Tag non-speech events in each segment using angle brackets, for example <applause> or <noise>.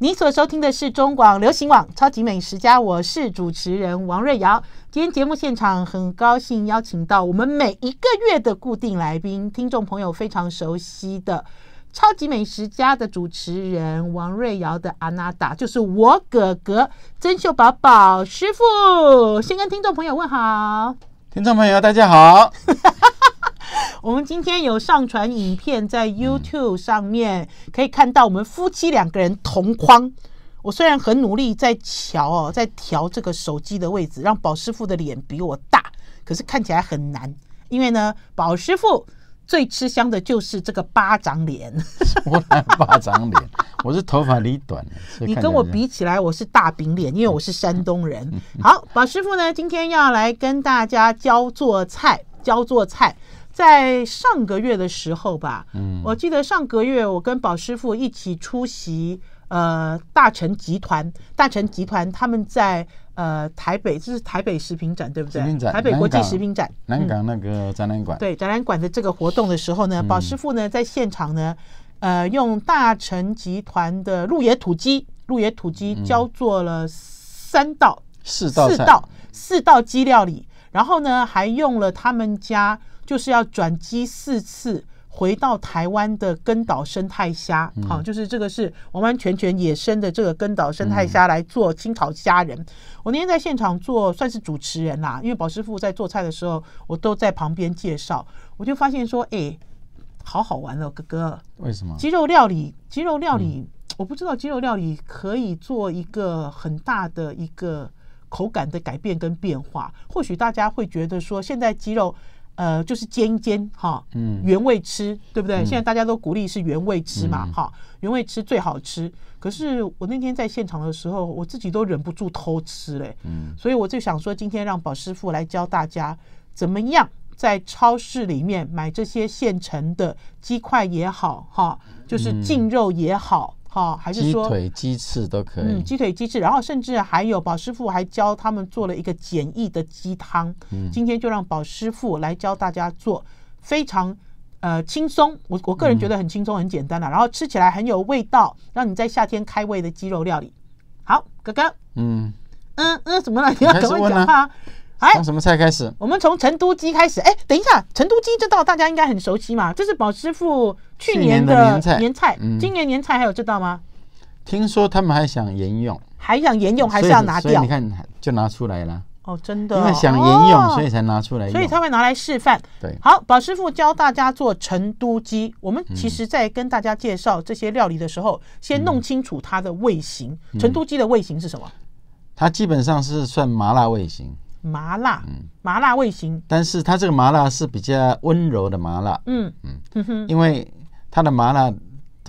你所收听的是中广流行网《超级美食家》，我是主持人王瑞瑶。今天节目现场很高兴邀请到我们每一个月的固定来宾，听众朋友非常熟悉的《超级美食家》的主持人王瑞瑶的阿娜达，就是我哥哥曾秀宝宝师傅。先跟听众朋友问好，听众朋友大家好。<laughs> 我们今天有上传影片在 YouTube 上面，可以看到我们夫妻两个人同框。我虽然很努力在调哦，在调这个手机的位置，让宝师傅的脸比我大，可是看起来很难。因为呢，宝师傅最吃香的就是这个巴掌脸。<laughs> 我哪八脸？我是头发理短 <laughs> 你跟我比起来，我是大饼脸，因为我是山东人。好，宝师傅呢，今天要来跟大家教做菜，教做菜。在上个月的时候吧，嗯，我记得上个月我跟宝师傅一起出席，呃，大成集团，大成集团他们在呃台北，这是台北食品展对不对？展，台北国际食品展。南港那个展览馆。对，展览馆的这个活动的时候呢，宝师傅呢在现场呢，呃，用大成集团的鹿野土鸡，鹿野土鸡教做了三道、四道、四道、四道鸡料理，然后呢还用了他们家。就是要转机四次回到台湾的根岛生态虾，好，就是这个是完完全全野生的这个根岛生态虾来做清炒虾仁。我那天在现场做算是主持人啦，因为宝师傅在做菜的时候，我都在旁边介绍。我就发现说，哎，好好玩哦，哥哥。为什么？鸡肉料理，鸡肉料理，我不知道鸡肉料理可以做一个很大的一个口感的改变跟变化。或许大家会觉得说，现在鸡肉。呃，就是煎煎哈，嗯，原味吃，对不对？现在大家都鼓励是原味吃嘛，哈，原味吃最好吃。可是我那天在现场的时候，我自己都忍不住偷吃嘞，嗯，所以我就想说，今天让宝师傅来教大家怎么样在超市里面买这些现成的鸡块也好，哈，就是净肉也好。好，还是说鸡腿、鸡翅都可以。嗯，鸡腿、鸡翅，然后甚至还有宝师傅还教他们做了一个简易的鸡汤。嗯，今天就让宝师傅来教大家做非常呃轻松，我我个人觉得很轻松、很简单了。然后吃起来很有味道，让你在夏天开胃的鸡肉料理。好，哥哥，嗯嗯嗯，怎么了？你要赶快讲话。从什么菜开始？我们从成都鸡开始。哎，等一下，成都鸡这道大家应该很熟悉嘛，这是宝师傅去年的年菜。年菜，今年年菜还有这道吗？听说他们还想沿用，还想沿用，还是要拿掉？你看，就拿出来了。哦，真的，因为想沿用，所以才拿出来。所以他会拿来示范。对，好，宝师傅教大家做成都鸡。我们其实在跟大家介绍这些料理的时候，先弄清楚它的味型。成都鸡的味型是什么？它基本上是算麻辣味型。麻辣，嗯，麻辣味型，但是它这个麻辣是比较温柔的麻辣，嗯嗯，因为它的麻辣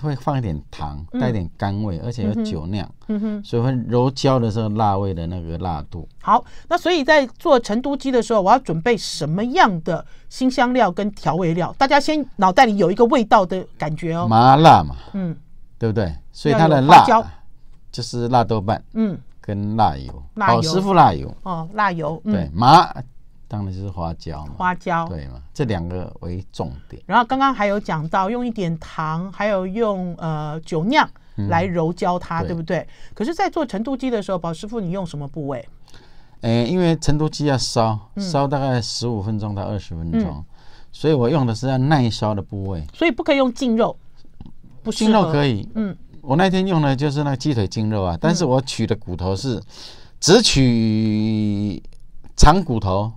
会放一点糖，带一点甘味，而且有酒酿，嗯哼，所以会柔焦的这个辣味的那个辣度。好，那所以在做成都鸡的时候，我要准备什么样的新香料跟调味料？大家先脑袋里有一个味道的感觉哦，麻辣嘛，嗯，对不对？所以它的辣椒就是辣豆瓣，嗯。跟辣油，油，师傅辣油哦，辣油对麻，当然就是花椒，嘛，花椒对嘛，这两个为重点。然后刚刚还有讲到用一点糖，还有用呃酒酿来揉焦它，对不对？可是，在做成都鸡的时候，宝师傅你用什么部位？哎，因为成都鸡要烧，烧大概十五分钟到二十分钟，所以我用的是要耐烧的部位，所以不可以用净肉，不净肉可以，嗯。我那天用的就是那个鸡腿筋肉啊，但是我取的骨头是只取长骨头，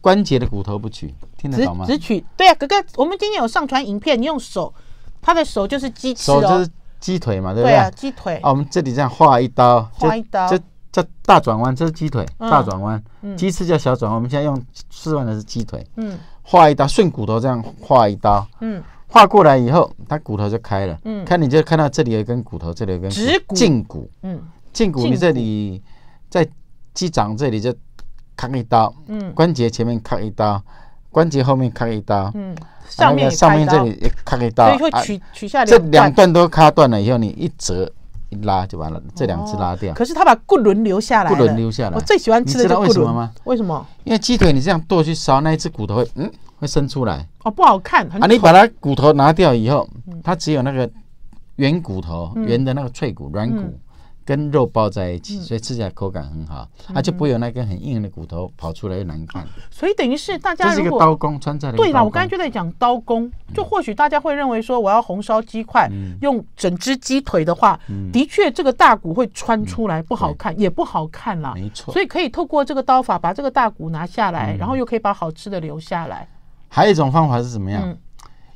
关节的骨头不取，听得懂吗？只取对啊，哥哥，我们今天有上传影片，你用手，他的手就是鸡翅，手就是鸡腿嘛，对不对？鸡腿。我们这里这样划一刀，划一刀，这叫大转弯，这是鸡腿，大转弯，鸡翅叫小转弯。我们现在用示范的是鸡腿，嗯，划一刀顺骨头这样划一刀，嗯。画过来以后，它骨头就开了。嗯，看你就看到这里有一根骨头，这里有根。直骨。胫骨。嗯。胫骨，你这里在鸡掌这里就砍一刀。嗯。关节前面砍一刀，关节后面砍一刀。嗯。上面上面这里也砍一刀。所以会取取下这两段都卡断了以后，你一折一拉就完了，这两只拉掉。可是他把骨轮留下来了。骨轮留下来。我最喜欢吃的叫骨轮吗？为什么？因为鸡腿你这样剁去烧，那一只骨头会嗯。会伸出来哦，不好看。啊，你把它骨头拿掉以后，它只有那个圆骨头，圆的那个脆骨、软骨跟肉包在一起，所以吃起来口感很好，它就不会有那根很硬的骨头跑出来又难看。所以等于是大家，这是个刀工穿在对了。我刚才就在讲刀工，就或许大家会认为说，我要红烧鸡块，用整只鸡腿的话，的确这个大骨会穿出来不好看，也不好看了。没错。所以可以透过这个刀法把这个大骨拿下来，然后又可以把好吃的留下来。还有一种方法是什么样？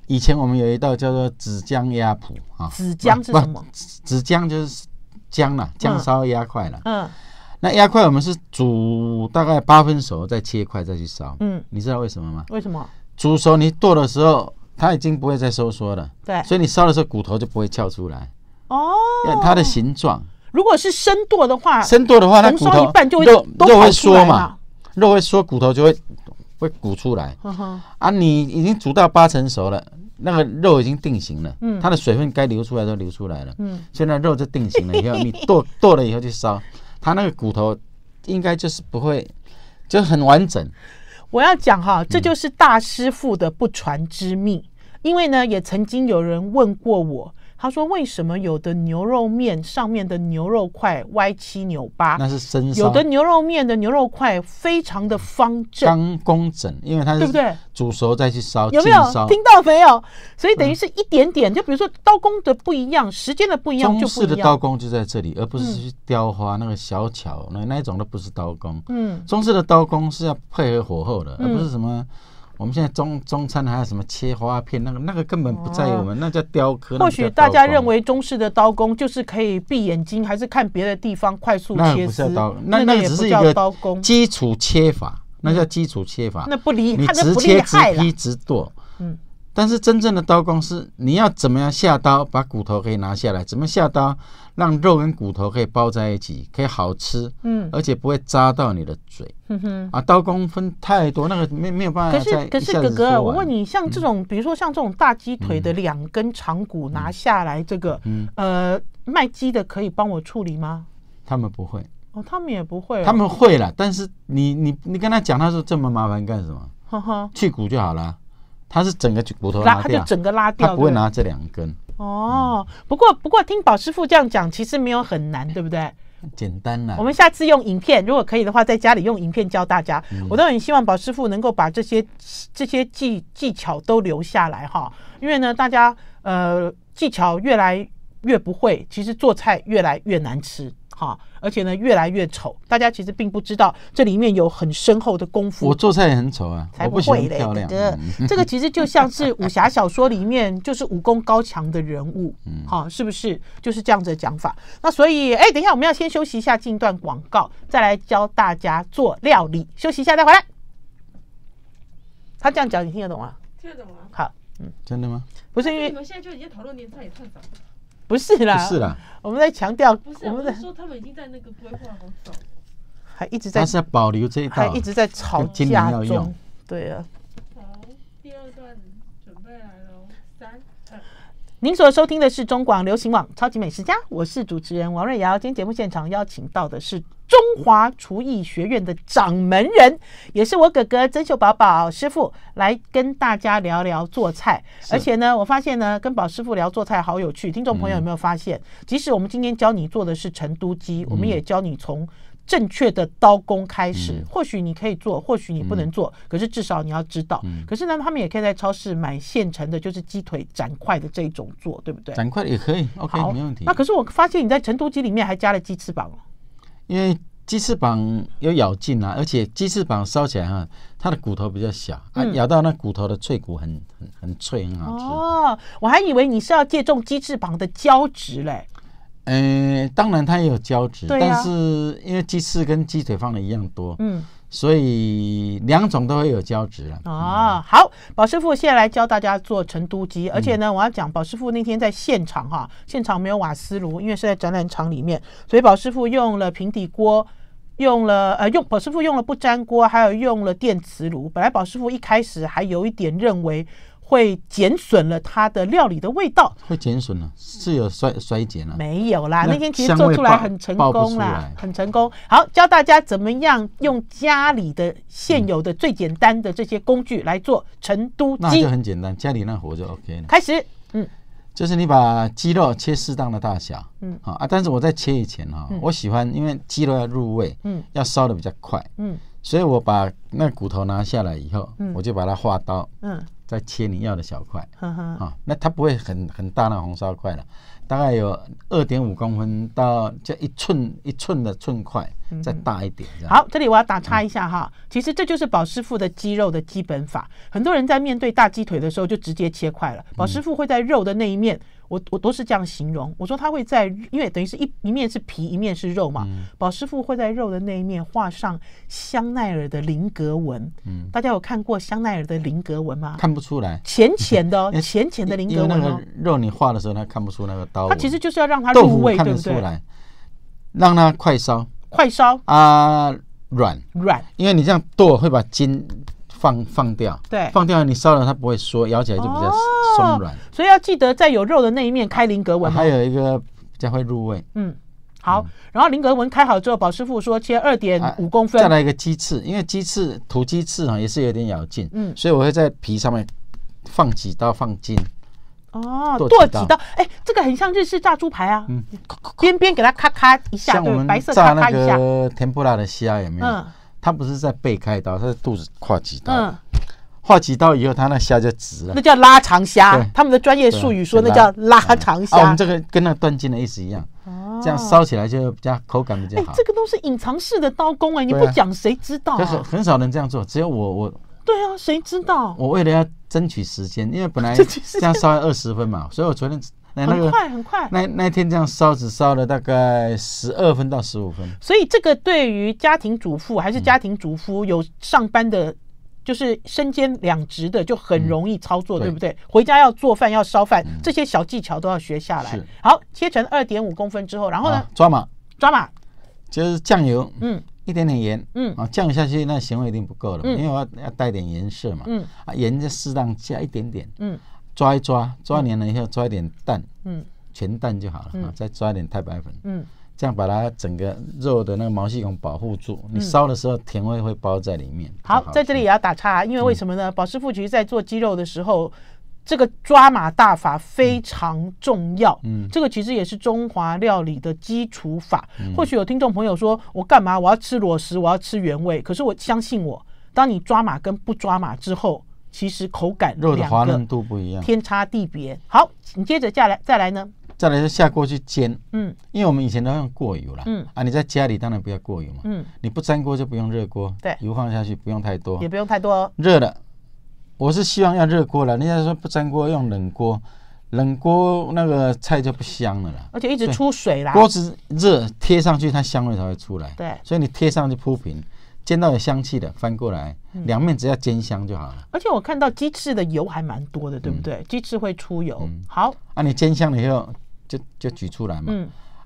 以前我们有一道叫做纸姜鸭脯啊。纸姜是什么？纸姜就是姜啦，姜烧鸭块了。嗯，那鸭块我们是煮大概八分熟，再切块再去烧。嗯，你知道为什么吗？为什么？煮熟你剁的时候，它已经不会再收缩了。对。所以你烧的时候，骨头就不会翘出来。哦。它的形状。如果是生剁的话，生剁的话，它骨头一半就会肉肉会缩嘛，肉会缩，骨头就会。会鼓出来，啊，你已经煮到八成熟了，那个肉已经定型了，它的水分该流出来都流出来了，嗯，现在肉就定型了。以后你剁剁了以后就烧，它那个骨头应该就是不会，就很完整。我要讲哈，这就是大师傅的不传之秘，因为呢，也曾经有人问过我。他说：“为什么有的牛肉面上面的牛肉块歪七扭八？那是生有的牛肉面的牛肉块非常的方正、刚工整，因为它是对不对？煮熟再去烧，有没有听到没有？所以等于是一点点。就比如说刀工的不一样，时间的不一样，中式的刀工就在这里，而不是雕花那个小巧那那一种都不是刀工。嗯，中式的刀工是要配合火候的，而不是什么。”我们现在中中餐还有什么切花片？那个那个根本不在我们，那叫雕刻。或许大家认为中式的刀工就是可以闭眼睛，还是看别的地方快速切。那不是刀，那那只是一个刀工，基础切法，那叫基础切法。那不厉，你直切直劈直剁。嗯，但是真正的刀工是你要怎么样下刀把骨头可以拿下来，怎么下刀。让肉跟骨头可以包在一起，可以好吃，嗯，而且不会扎到你的嘴，嗯哼，啊，刀工分太多，那个没没有办法可是可是哥哥，我问你，像这种，比如说像这种大鸡腿的两根长骨拿下来，这个，嗯，呃，卖鸡的可以帮我处理吗？他们不会，哦，他们也不会，他们会了，但是你你你跟他讲，他说这么麻烦干什么？哈哈，去骨就好了，他是整个骨头拉掉，他就整个拉掉，他不会拿这两根。哦，不过不过听宝师傅这样讲，其实没有很难，对不对？简单了。我们下次用影片，如果可以的话，在家里用影片教大家。我都很希望宝师傅能够把这些这些技技巧都留下来哈，因为呢，大家呃技巧越来越不会，其实做菜越来越难吃。好，而且呢，越来越丑。大家其实并不知道这里面有很深厚的功夫。我做菜也很丑啊，才不会漂亮。这个其实就像是武侠小说里面，就是武功高强的人物。嗯，好，是不是？就是这样子的讲法。那所以，哎，等一下，我们要先休息一下，进段广告，再来教大家做料理。休息一下，再回来。他这样讲，你听得懂吗？听得懂啊？好，嗯，真的吗？不是因为你们现在就已经讨论点菜，也太早。不是啦，不是啦，我们在强调，我们在说他们已经在那个规划好，还一直在，还是要保留这一段，一直在吵架中，对啊。好，第二段。您所收听的是中广流行网《超级美食家》，我是主持人王瑞瑶。今天节目现场邀请到的是中华厨艺学院的掌门人，也是我哥哥曾秀宝宝师傅，来跟大家聊聊做菜。而且呢，我发现呢，跟宝师傅聊做菜好有趣。听众朋友有没有发现，即使我们今天教你做的是成都鸡，我们也教你从。正确的刀工开始，或许你可以做，或许你不能做，可是至少你要知道。可是呢，他们也可以在超市买现成的，就是鸡腿斩块的这种做，对不对？斩块也可以，OK，没问题。那可是我发现你在成都鸡里面还加了鸡翅膀哦，因为鸡翅膀有咬劲啊，而且鸡翅膀烧起来哈，它的骨头比较小，咬到那骨头的脆骨很很很脆，很好吃哦。我还以为你是要借重鸡翅膀的胶质嘞。呃，当然它也有胶质，但是因为鸡翅跟鸡腿放的一样多，嗯，所以两种都会有胶质了。啊，好，宝师傅现在来教大家做成都鸡，而且呢，我要讲宝师傅那天在现场哈，现场没有瓦斯炉，因为是在展览场里面，所以宝师傅用了平底锅，用了呃，用宝师傅用了不粘锅，还有用了电磁炉。本来宝师傅一开始还有一点认为。会减损了它的料理的味道，会减损了，是有衰衰减了。没有啦，那天其实做出来很成功啦，很成功。好，教大家怎么样用家里的现有的最简单的这些工具来做成都鸡，那就很简单，家里那火就 OK 了。开始，嗯，就是你把鸡肉切适当的大小，嗯啊，但是我在切以前哈，我喜欢因为鸡肉要入味，嗯，要烧的比较快，嗯，所以我把那骨头拿下来以后，我就把它划刀，嗯。再切你要的小块，啊，那它不会很很大的红烧块了，大概有二点五公分到就一寸一寸的寸块，再大一点。好，这里我要打叉一下哈，其实这就是宝师傅的鸡肉的基本法。很多人在面对大鸡腿的时候就直接切块了，宝师傅会在肉的那一面。我我都是这样形容，我说他会在，因为等于是一一面是皮，一面是肉嘛。宝师傅会在肉的那一面画上香奈儿的菱格纹。嗯，大家有看过香奈儿的菱格纹吗？看不出来，浅浅的哦，<laughs> 浅浅的菱格纹哦。肉你画的时候，他看不出那个刀。它其实就是要让它入味，看得出来，让它快烧，快烧啊，软软，因为你这样剁会把筋。放放掉，对，放掉你烧了它不会缩，咬起来就比较松软，所以要记得在有肉的那一面开菱格纹。还有一个比较会入味，嗯，好。然后菱格纹开好之后，宝师傅说切二点五公分。再来一个鸡翅，因为鸡翅土鸡翅啊也是有点咬劲，嗯，所以我会在皮上面放几刀放筋。哦，剁几刀，哎，这个很像日式炸猪排啊，嗯，边边给它咔咔一下，对，炸那个甜不辣的虾有没有？他不是在背开刀，他是肚子跨几刀。嗯，跨几刀以后，他那虾就直了。那叫拉长虾。他们的专业术语说，那叫拉长虾。我们这个跟那断筋的意思一样。哦。这样烧起来就比较口感比较好。哎，这个都是隐藏式的刀工哎，你不讲谁知道？很很少人这样做，只有我我。对啊，谁知道？我为了要争取时间，因为本来 <laughs> 这样烧了二十分嘛，所以我昨天。很快很快，那那天这样烧只烧了大概十二分到十五分。所以这个对于家庭主妇还是家庭主妇有上班的，就是身兼两职的就很容易操作，对不对？回家要做饭要烧饭，这些小技巧都要学下来。好，切成二点五公分之后，然后呢？抓马，抓马，就是酱油，嗯，一点点盐，嗯，啊，酱油下去那咸味一定不够了，因为要要带点颜色嘛，嗯，啊，盐就适当加一点点，嗯。抓一抓，抓黏了以后抓一点蛋，嗯，全蛋就好了再抓一点太白粉，嗯，这样把它整个肉的那个毛细孔保护住。你烧的时候，甜味会包在里面。好，在这里也要打岔，因为为什么呢？保师傅其实，在做鸡肉的时候，这个抓马大法非常重要。嗯，这个其实也是中华料理的基础法。或许有听众朋友说，我干嘛？我要吃裸食，我要吃原味。可是我相信我，当你抓马跟不抓马之后。其实口感肉的滑嫩度不一样，天差地别。好，接着下来再来呢？再来就下锅去煎。嗯，因为我们以前都用过油了。嗯啊，你在家里当然不要过油嘛。嗯，你不粘锅就不用热锅。对，油放下去不用太多，也不用太多哦。热了，我是希望要热锅了。人家说不粘锅用冷锅，冷锅那个菜就不香了啦。而且一直出水啦。锅子热贴上去，它香味才会出来。对，所以你贴上去铺平。煎到有香气的，翻过来，两面只要煎香就好了。而且我看到鸡翅的油还蛮多的，对不对？鸡翅会出油。好啊，你煎香了以后，就就取出来嘛。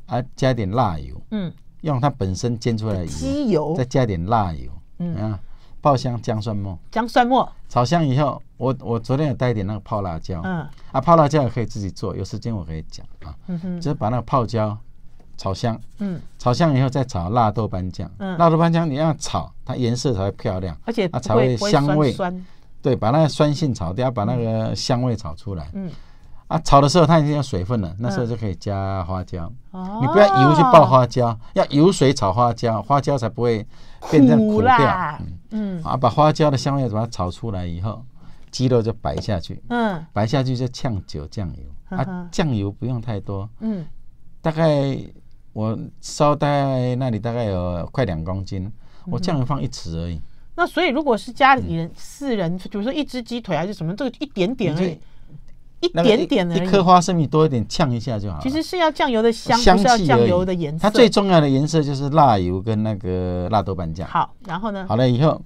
啊，加一点辣油。嗯。用它本身煎出来的油。鸡油。再加一点辣油。嗯。啊，爆香姜蒜末。姜蒜末。炒香以后，我我昨天有带一点那个泡辣椒。嗯。啊，泡辣椒也可以自己做，有时间我可以讲啊。嗯哼。就是把那个泡椒。炒香，嗯，炒香以后再炒辣豆瓣酱，嗯，辣豆瓣酱你要炒，它颜色才会漂亮，而且它才会香味，酸，对，把那个酸性炒掉，把那个香味炒出来，嗯，啊，炒的时候它已经有水分了，那时候就可以加花椒，哦，你不要油去爆花椒，要油水炒花椒，花椒才不会变成苦掉，嗯，啊，把花椒的香味把它炒出来以后，鸡肉就摆下去，嗯，摆下去就呛酒酱油，啊，酱油不用太多，嗯，大概。我烧在那里大概有快两公斤，我酱油放一匙而已。那所以如果是家里人四人，比如说一只鸡腿还是什么，这个一点点而已，一点点的，一颗花生米多一点，呛一下就好了。其实是要酱油的香，是要酱油的颜色。它最重要的颜色就是辣油跟那个辣豆瓣酱。好，然后呢？好了以后。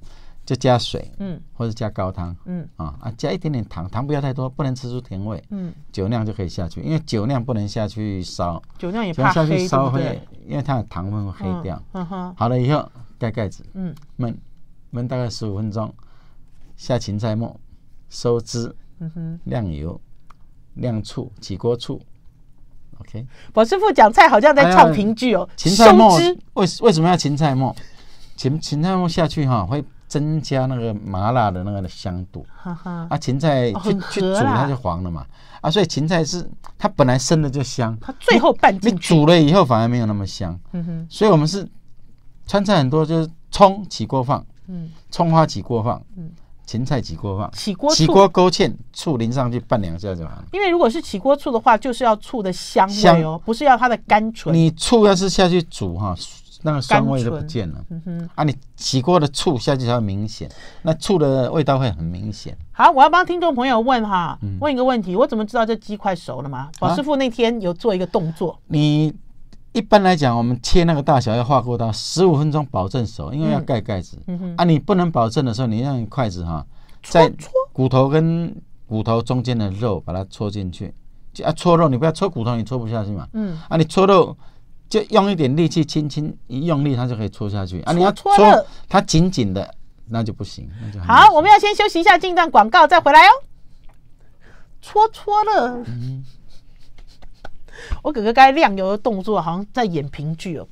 就加水，嗯，或者加高汤，嗯，啊啊，加一点点糖，糖不要太多，不能吃出甜味，嗯，酒酿就可以下去，因为酒酿不能下去烧，酒酿也怕去烧会，因为它的糖分会黑掉。好了以后盖盖子，嗯，焖焖大概十五分钟，下芹菜末，收汁，嗯哼，晾油，酿醋，起锅醋，OK。我师傅讲菜好像在唱评剧哦。芹菜末为为什么要芹菜末？芹芹菜末下去哈会。增加那个麻辣的那个的香度，啊，芹菜去去煮它就黄了嘛，啊，所以芹菜是它本来生的就香，它最后拌进去煮了以后反而没有那么香，嗯哼，所以我们是川菜很多就是葱起锅放，嗯，葱花起锅放，嗯，芹菜起锅放，起锅起锅勾芡，醋淋上去拌两下就好了。因为如果是起锅醋的话，就是要醋的香味哦，不是要它的甘醇。你醋要是下去煮哈。那个酸味都不见了，嗯哼，啊，你洗过的醋下去才明显，那醋的味道会很明显。好，我要帮听众朋友问哈，问一个问题，我怎么知道这鸡块熟了吗？老师傅那天有做一个动作，你一般来讲，我们切那个大小要划过刀，十五分钟保证熟，因为要盖盖子。嗯哼，啊，你不能保证的时候，你让筷子哈，在搓骨头跟骨头中间的肉，把它搓进去。要搓肉，你不要搓骨头，你搓不下去嘛。嗯，啊，你搓肉。就用一点力气，轻轻一用力，它就可以戳下去啊！你要搓它紧紧的，那就不行。那就好，我们要先休息一下，进段广告再回来哦。戳戳乐，嗯、我哥哥该亮油的动作好像在演评剧哦，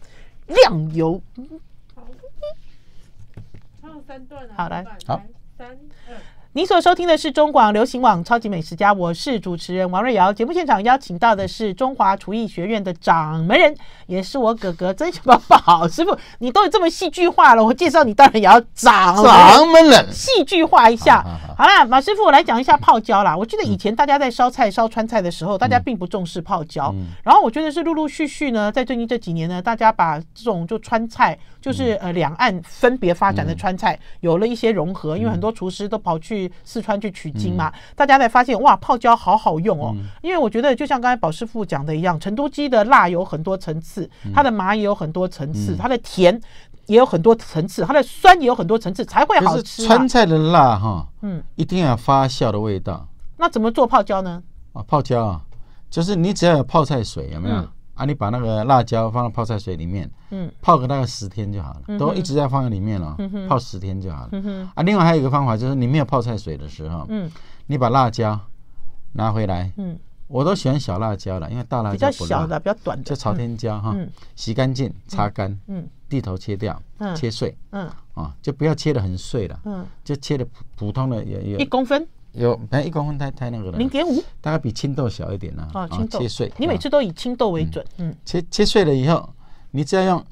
亮油。还有三段啊，好来，好，三二。你所收听的是中广流行网《超级美食家》，我是主持人王瑞瑶。节目现场邀请到的是中华厨艺学院的掌门人，也是我哥哥——真什么宝师傅。你都这么戏剧化了，我介绍你当然也要掌掌门人戏剧化一下。好啦，马师傅，我来讲一下泡椒啦。我记得以前大家在烧菜、烧川菜的时候，大家并不重视泡椒。然后我觉得是陆陆续续呢，在最近这几年呢，大家把这种就川菜，就是呃两岸分别发展的川菜，有了一些融合，因为很多厨师都跑去。去四川去取经嘛，大家才发现哇，泡椒好好用哦。因为我觉得就像刚才宝师傅讲的一样，成都鸡的辣有很多层次，它的麻也有很多层次，它的甜也有很多层次，它的酸也有很多层次，才会好吃。川菜的辣哈，嗯，一定要发酵的味道。那怎么做泡椒呢？啊，泡椒啊，就是你只要有泡菜水，有没有？啊，你把那个辣椒放到泡菜水里面，嗯，泡个大概十天就好了，都一直在放在里面哦，嗯泡十天就好了，嗯啊，另外还有一个方法就是，你没有泡菜水的时候，嗯，你把辣椒拿回来，嗯，我都喜欢小辣椒了，因为大辣椒比较小的、比较短的朝天椒哈，嗯，洗干净、擦干，嗯，地头切掉，嗯，切碎，嗯，啊，就不要切的很碎了，嗯，就切的普通的也也一公分。有，反正一公分太太那个了，零点五，大概比青豆小一点呢、啊，青豆切碎，你每次都以青豆为准。嗯，切切碎了以后，你只要用，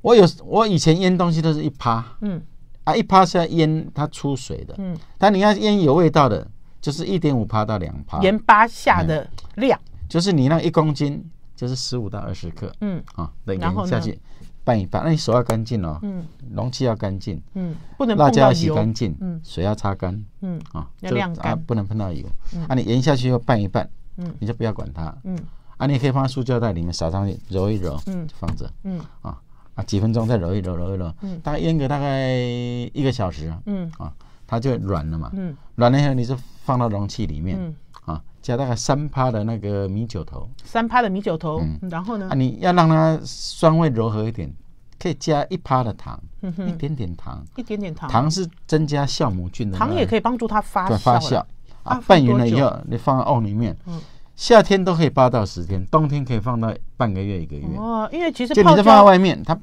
我有我以前腌东西都是一趴，嗯，啊一趴是要腌它出水的，嗯，但你要腌有味道的，就是一点五趴到两趴。盐巴下的量，就是你那一公斤就是十五到二十克，嗯啊，等一下去。拌一拌，那你手要干净哦，嗯，容器要干净，嗯，不能辣椒要洗干净，嗯，水要擦干，嗯啊，不能碰到油，啊，你盐下去要拌一拌，嗯，你就不要管它，嗯，啊，你可以放在塑胶袋里面，撒上去揉一揉，嗯，就放着，嗯啊啊，几分钟再揉一揉，揉一揉，嗯，大概腌个大概一个小时，嗯啊，它就软了嘛，嗯，软了以后你就放到容器里面。嗯。加大概三趴的那个米酒头，三趴的米酒头，嗯，然后呢？啊，你要让它酸味柔和一点，可以加一趴的糖，一点点糖，一点点糖。糖是增加酵母菌的。糖也可以帮助它发酵。发酵啊，拌匀了以后，你放在瓮里面，嗯，夏天都可以八到十天，冬天可以放到半个月一个月。哦，因为其实就你放在外面，它。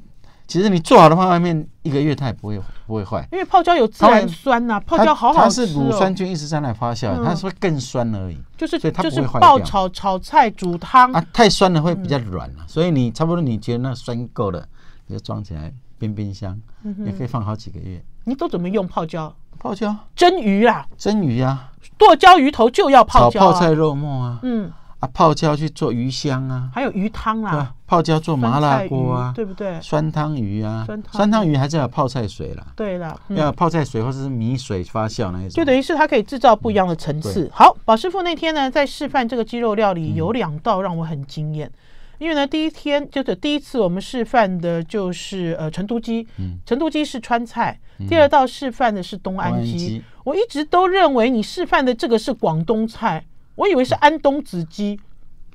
其实你做好的泡方面，一个月它也不会不会坏，因为泡椒有自然酸呐，泡椒好好吃哦。它是乳酸菌一直在那发酵，它是会更酸而已。就是它就是爆炒、炒菜、煮汤啊，太酸了会比较软了。所以你差不多你觉得那酸够了，你就装起来冰冰箱，也可以放好几个月。你都怎么用泡椒？泡椒蒸鱼啊，蒸鱼啊，剁椒鱼头就要泡椒啊，泡菜肉末啊，嗯啊，泡椒去做鱼香啊，还有鱼汤啊。泡椒做麻辣锅啊，对不对？酸汤鱼啊，酸汤鱼还是要泡菜水啦。对了，要泡菜水或者是米水发酵那一种。就等于是它可以制造不一样的层次。好，宝师傅那天呢在示范这个鸡肉料理，有两道让我很惊艳。因为呢，第一天就是第一次我们示范的就是呃成都鸡，嗯，成都鸡是川菜。第二道示范的是东安鸡，我一直都认为你示范的这个是广东菜，我以为是安东子鸡，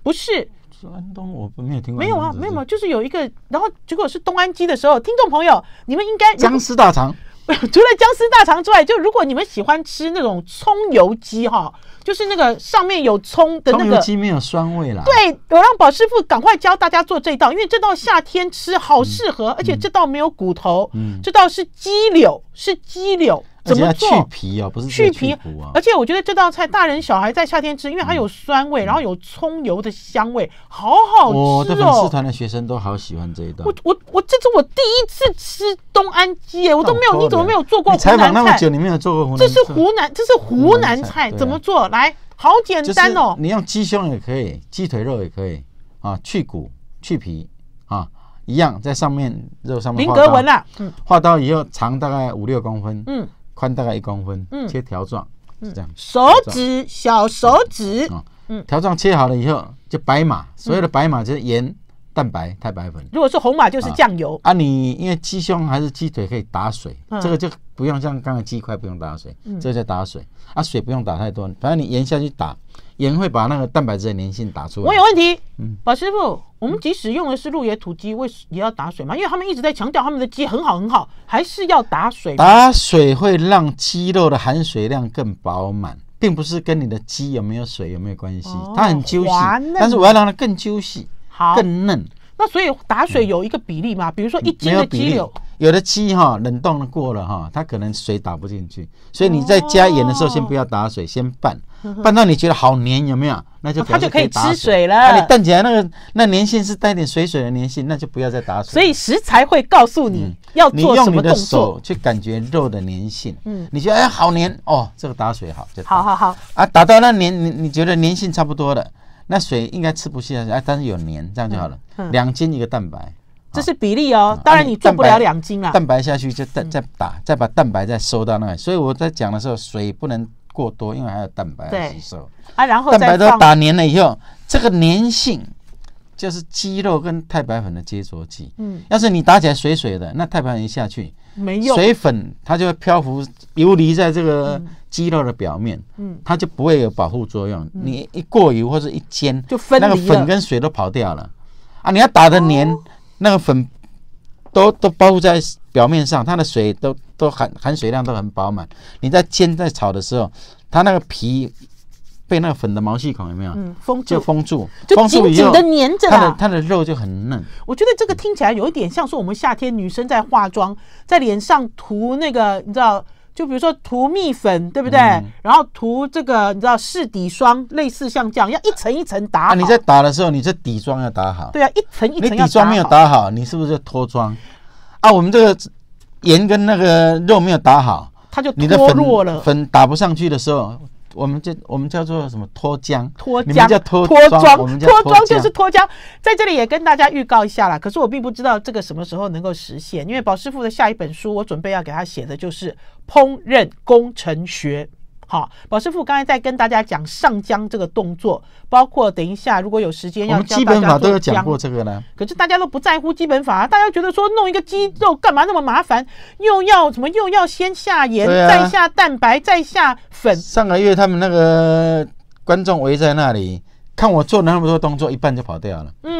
不是。安东，我没有听过。没有啊，没有嘛，就是有一个，然后结果是东安鸡的时候，听众朋友，你们应该僵尸大肠。<laughs> 除了僵尸大肠之外，就如果你们喜欢吃那种葱油鸡哈，就是那个上面有葱的那个鸡没有酸味啦。对我让宝师傅赶快教大家做这道，因为这道夏天吃好适合，而且这道没有骨头，嗯，这道是鸡柳，是鸡柳。怎么做？去皮啊，不是去皮。而且我觉得这道菜大人小孩在夏天吃，因为它有酸味，然后有葱油的香味，好好吃哦。粉丝团的学生都好喜欢这一道。我我我，这是我第一次吃东安鸡耶，我都没有。你怎么没有做过湖南菜？采访那么久，你没有做过湖南？这是湖南，这是湖南菜。怎么做？来，好简单哦。你用鸡胸也可以，鸡腿肉也可以啊。去骨去皮啊，一样在上面肉上面林格纹啦。嗯，画刀以后长大概五六公分。嗯。宽大概一公分，嗯，切条状是这样，手指小手指，嗯，条状切好了以后就白马，所有的白马就是盐、蛋白、太白粉。如果是红马就是酱油。啊，你因为鸡胸还是鸡腿可以打水，这个就不用像刚才鸡块不用打水，这个叫打水。啊，水不用打太多，反正你盐下去打。盐会把那个蛋白质的粘性打出来。我有问题，嗯，宝师傅，我们即使用的是陆野土鸡，为也要打水吗？因为他们一直在强调他们的鸡很好很好，还是要打水。打水会让鸡肉的含水量更饱满，并不是跟你的鸡有没有水有没有关系。它很揪细，但是我要让它更揪细，好，更嫩。那所以打水有一个比例嘛，比如说一斤的鸡肉，有的鸡哈，冷冻了过了哈，它可能水打不进去，所以你在加盐的时候先不要打水，先拌。拌 <laughs> 到你觉得好黏有没有？那就它就可以吃水了。那你弹起来那个那粘性是带点水水的粘性，那就不要再打水。所以食材会告诉你要你用你的手去感觉肉的粘性。嗯，你觉得哎好黏哦，这个打水好就。好好好啊，打到那粘你你觉得粘性差不多了，那水应该吃不下去哎，但是有黏这样就好了。两斤一个蛋白，这是比例哦。当然你做不了两斤啊，蛋白下去就再再打，再把蛋白再收到那里。所以我在讲的时候，水不能。过多，因为还有蛋白吸收啊，然后蛋白都打黏了以后，这个粘性就是肌肉跟太白粉的接着剂。嗯，要是你打起来水水的，那太白粉一下去没用，水粉它就会漂浮游离在这个肌肉的表面，嗯，它就不会有保护作用。你一过油或者一煎，就分那个粉跟水都跑掉了啊！你要打的黏，那个粉都都包在。表面上它的水都都含含水量都很饱满。你在煎在炒的时候，它那个皮被那个粉的毛细孔有没有封住就封住，就紧紧的粘着。它的它的肉就很嫩。我觉得这个听起来有一点像说我们夏天女生在化妆，在脸上涂那个，你知道，就比如说涂蜜粉，对不对？然后涂这个，你知道，试底霜，类似像这样，要一层一层打。你在打的时候，你这底妆要打好。对啊，一层一层。你底妆没有打好，你是不是就脱妆？那我们这个盐跟那个肉没有打好，它就脱落了，粉打不上去的时候，我们就我们叫做什么脱浆？脱浆？脱装？脱装就是脱浆。在这里也跟大家预告一下啦。可是我并不知道这个什么时候能够实现，因为宝师傅的下一本书，我准备要给他写的就是烹饪工程学。好，保师傅刚才在跟大家讲上浆这个动作，包括等一下如果有时间要基本法都有讲过这个呢。可是大家都不在乎基本法，大家觉得说弄一个肌肉干嘛那么麻烦，又要怎么又要先下盐，再下蛋白，再下粉。上个月他们那个观众围在那里。看我做了那么多动作，一半就跑掉了。嗯，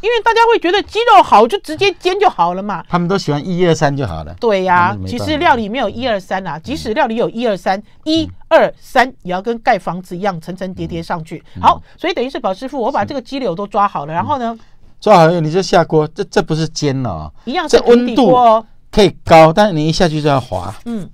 因为大家会觉得鸡肉好就直接煎就好了嘛。他们都喜欢一二三就好了。对呀，其实料理没有一二三啊。即使料理有一二三，一二三也要跟盖房子一样层层叠叠上去。好，所以等于是宝师傅，我把这个鸡柳都抓好了，然后呢，抓好了你就下锅，这这不是煎了啊？一样是温、度哦。可以高，但是你一下去就要滑。嗯，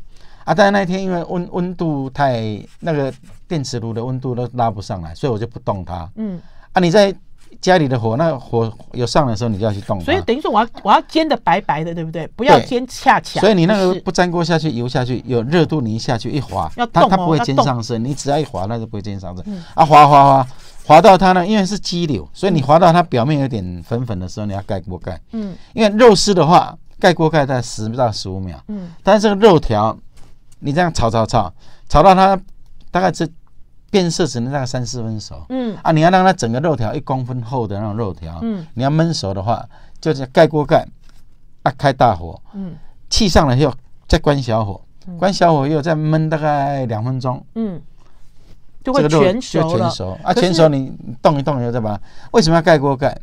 啊，但是那天因为温温度太那个。电磁炉的温度都拉不上来，所以我就不动它。嗯，啊，你在家里的火，那火有上的时候，你就要去动。所以等于说，我要我要煎的白白的，对不对？不要煎恰恰。所以你那个不粘锅下去油下去，有热度，你一下去一滑，它它不会煎上身。你只要一滑，那就不会煎上身。嗯，啊，滑滑滑滑到它呢，因为是鸡柳，所以你滑到它表面有点粉粉的时候，你要盖锅盖。嗯，因为肉丝的话，盖锅盖在十到十五秒。嗯，但是这个肉条，你这样炒炒炒炒到它。大概是变色只能大概三四分熟，嗯啊，你要让它整个肉条一公分厚的那种肉条，嗯，你要焖熟的话，就是盖锅盖，啊，开大火，嗯，气上来以后再关小火，关小火以后再焖大概两分钟，嗯，就会全熟熟啊，全熟你动一动以后再把它。为什么要盖锅盖？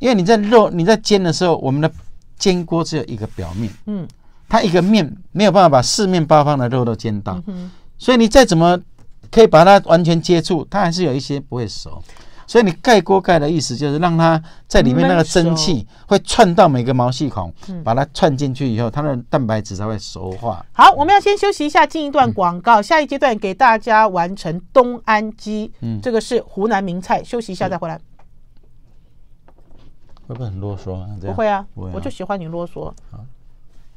因为你在肉你在煎的时候，我们的煎锅只有一个表面，嗯，它一个面没有办法把四面八方的肉都煎到，嗯，所以你再怎么。可以把它完全接触，它还是有一些不会熟，所以你盖锅盖的意思就是让它在里面那个蒸汽会窜到每个毛细孔，把它窜进去以后，它的蛋白质才会熟化。好，我们要先休息一下，进一段广告，下一阶段给大家完成东安鸡，嗯，这个是湖南名菜。休息一下再回来，会不会很啰嗦？不会啊，我就喜欢你啰嗦。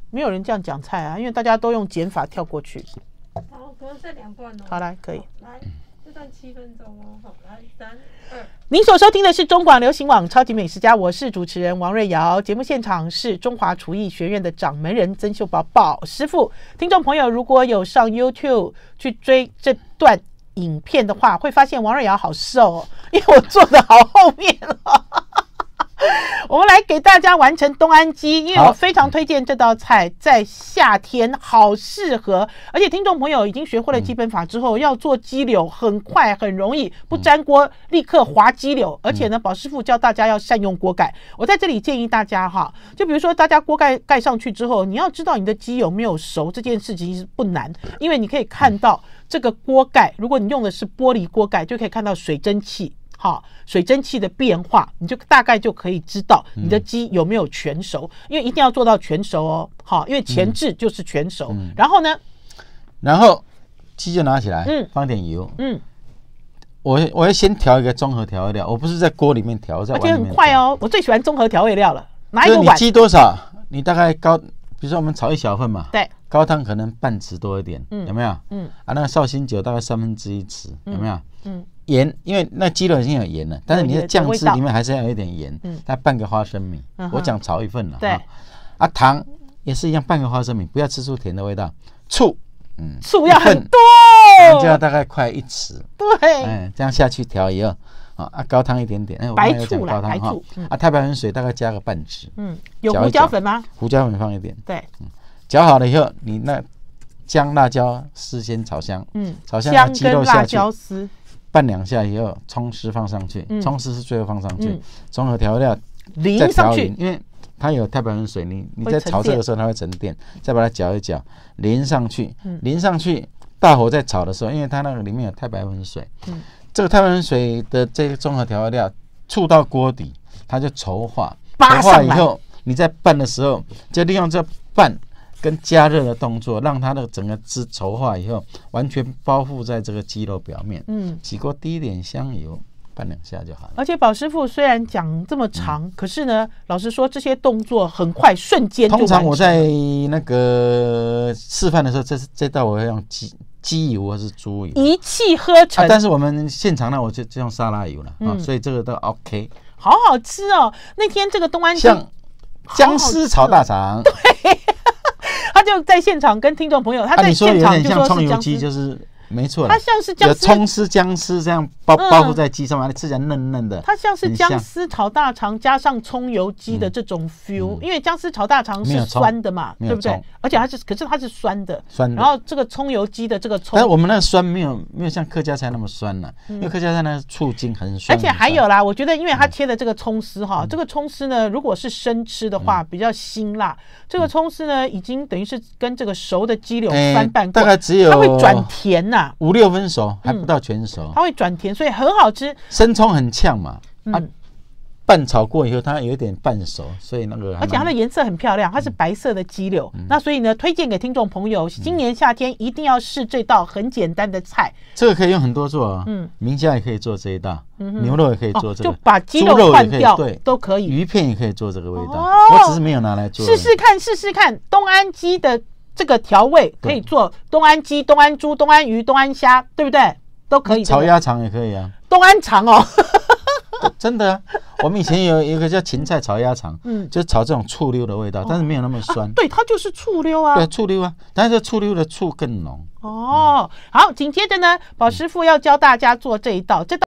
没有人这样讲菜啊，因为大家都用减法跳过去。我少两罐哦？好来，可以来，这段七分钟哦。好来，三二。您所收听的是中广流行网《超级美食家》，我是主持人王瑞瑶。节目现场是中华厨艺学院的掌门人曾秀宝宝师傅。听众朋友，如果有上 YouTube 去追这段影片的话，会发现王瑞瑶好瘦哦，因为我坐的好后面了。<laughs> 我们来给大家完成东安鸡，因为我非常推荐这道菜，在夏天好适合。而且听众朋友已经学会了基本法之后，要做鸡柳很快很容易，不粘锅立刻滑鸡柳。而且呢，宝师傅教大家要善用锅盖。我在这里建议大家哈，就比如说大家锅盖盖上去之后，你要知道你的鸡有没有熟这件事情是不难，因为你可以看到这个锅盖，如果你用的是玻璃锅盖，就可以看到水蒸气。好，水蒸气的变化，你就大概就可以知道你的鸡有没有全熟，因为一定要做到全熟哦。好，因为前置就是全熟。然后呢，然后鸡就拿起来，嗯，放点油，嗯，我我要先调一个综合调味料，我不是在锅里面调，在外面。我觉得很快哦，我最喜欢综合调味料了。拿一个碗，鸡多少？你大概高，比如说我们炒一小份嘛，对，高汤可能半匙多一点，有没有？嗯，啊，那个绍兴酒大概三分之一匙，有没有？嗯。盐，因为那鸡肉已经有盐了，但是你的酱汁里面还是要有一点盐。嗯。再半个花生米，我讲炒一份了。对。啊，糖也是一样，半个花生米，不要吃出甜的味道。醋，嗯，醋要很多。就要大概快一匙。对。嗯，这样下去调以后，啊高汤一点点。白讲高汤哈，啊，太白粉水大概加个半匙。嗯，有胡椒粉吗？胡椒粉放一点。对。搅好了以后，你那姜、辣椒丝先炒香。嗯。炒香那鸡肉下去。拌两下以后，葱丝放上去，葱丝是最后放上去，综合调料淋上去，因为它有太白粉水你你在炒这个时候它会沉淀，再把它搅一搅，淋上去，淋上去，大火在炒的时候，因为它那个里面有太白粉水，嗯，这个太白粉水的这个综合调味料触到锅底，它就稠化，稠化以后，你在拌的时候就利用这拌。跟加热的动作，让它的整个汁稠化以后，完全包覆在这个鸡肉表面。嗯，起锅滴一点香油，拌两下就好了。而且宝师傅虽然讲这么长，可是呢，老实说这些动作很快，瞬间。通常我在那个示范的时候，这是这道我要用鸡鸡油或是猪油？一气呵成。但是我们现场呢，我就就用沙拉油了啊，所以这个都 OK。好好吃哦！那天这个东安像姜丝炒大肠。对。他就在现场跟听众朋友，他在现场就说：“是僵尸。”没错，它像是姜丝、葱丝、姜丝这样包包裹在鸡上，完了吃起来嫩嫩的。它像是姜丝炒大肠加上葱油鸡的这种 feel，因为姜丝炒大肠是酸的嘛，对不对？而且它是，可是它是酸的，酸。的。然后这个葱油鸡的这个葱，但我们那酸没有没有像客家菜那么酸了，因为客家菜呢醋精很酸。而且还有啦，我觉得因为它切的这个葱丝哈，这个葱丝呢，如果是生吃的话比较辛辣，这个葱丝呢已经等于是跟这个熟的鸡柳翻拌过，大概只有它会转甜呢。五六分熟还不到全熟，它会转甜，所以很好吃。生葱很呛嘛，啊，半炒过以后它有点半熟，所以那个而且它的颜色很漂亮，它是白色的鸡柳。那所以呢，推荐给听众朋友，今年夏天一定要试这道很简单的菜。这个可以用很多做啊，嗯，明虾也可以做这一道，牛肉也可以做这个，就把鸡肉换掉，对，都可以，鱼片也可以做这个味道。我只是没有拿来做，试试看，试试看东安鸡的。这个调味可以做东安鸡、东安猪、东安鱼、东安虾，对不对？都可以。炒鸭肠也可以啊。东安肠哦，真的啊。我们以前有一个叫芹菜炒鸭肠，嗯，就炒这种醋溜的味道，但是没有那么酸。对，它就是醋溜啊。对，醋溜啊，但是醋溜的醋更浓。哦，好，紧接着呢，宝师傅要教大家做这一道，这道。